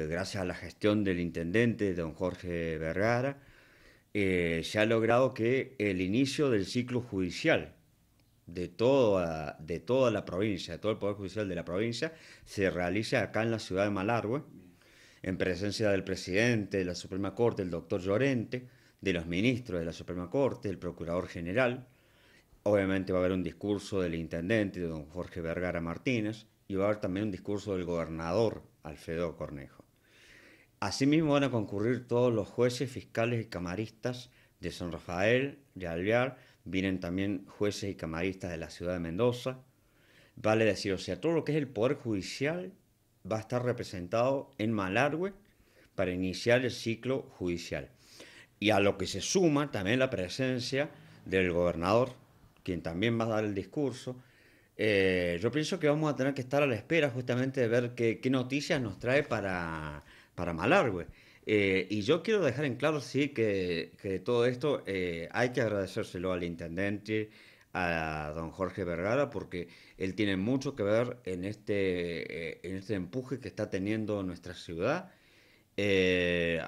Eh, gracias a la gestión del intendente, don Jorge Vergara, eh, se ha logrado que el inicio del ciclo judicial de toda, de toda la provincia, de todo el Poder Judicial de la provincia, se realice acá en la ciudad de Malargüe, en presencia del presidente de la Suprema Corte, el doctor Llorente, de los ministros de la Suprema Corte, el Procurador General. Obviamente va a haber un discurso del intendente, don Jorge Vergara Martínez, y va a haber también un discurso del gobernador, Alfredo Cornejo. Asimismo van a concurrir todos los jueces, fiscales y camaristas de San Rafael, de Alvear, vienen también jueces y camaristas de la ciudad de Mendoza. Vale decir, o sea, todo lo que es el Poder Judicial va a estar representado en Malargüe para iniciar el ciclo judicial. Y a lo que se suma también la presencia del gobernador, quien también va a dar el discurso. Eh, yo pienso que vamos a tener que estar a la espera justamente de ver qué noticias nos trae para para malar, eh, y yo quiero dejar en claro, sí, que, que todo esto eh, hay que agradecérselo al intendente, a don Jorge Vergara, porque él tiene mucho que ver en este, eh, en este empuje que está teniendo nuestra ciudad.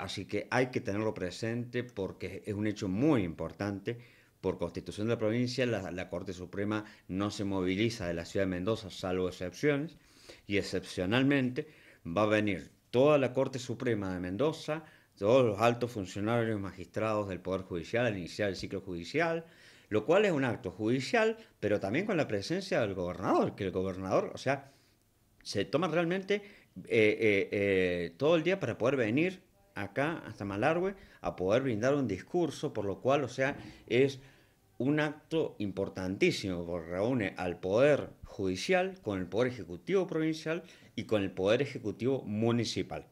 así que hay que tenerlo presente porque es un hecho muy importante. Por constitución de la provincia, la, la Corte Suprema no se moviliza de la ciudad de Mendoza, salvo excepciones, y excepcionalmente va a venir toda la Corte Suprema de Mendoza, todos los altos funcionarios magistrados del Poder Judicial al iniciar el ciclo judicial, lo cual es un acto judicial, pero también con la presencia del gobernador, que el gobernador, o sea, se toma realmente eh, eh, eh, todo el día para poder venir acá hasta Malargüe a poder brindar un discurso, por lo cual, o sea, es un acto importantísimo, porque reúne al poder Judicial, con el Poder Ejecutivo Provincial y con el Poder Ejecutivo Municipal.